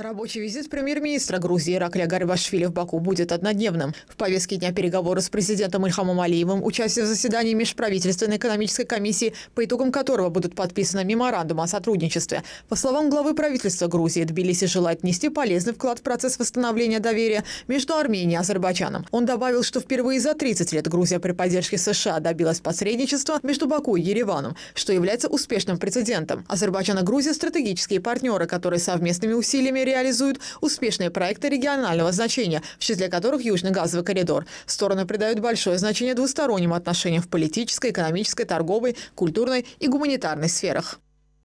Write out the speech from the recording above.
Рабочий визит премьер-министра Грузии Иракля Гарибашвили в Баку будет однодневным. В повестке дня переговоры с президентом Ильхамом Алиевым, участие в заседании Межправительственной экономической комиссии, по итогам которого будут подписаны меморандумы о сотрудничестве. По словам главы правительства Грузии, Тбилиси желает нести полезный вклад в процесс восстановления доверия между Арменией и Азербайджаном. Он добавил, что впервые за 30 лет Грузия при поддержке США добилась посредничества между Баку и Ереваном, что является успешным прецедентом. Азербайджан и Грузия – стратегические партнеры, которые совместными усилиями реализуют успешные проекты регионального значения, в числе которых Южный газовый коридор. Стороны придают большое значение двусторонним отношениям в политической, экономической, торговой, культурной и гуманитарной сферах.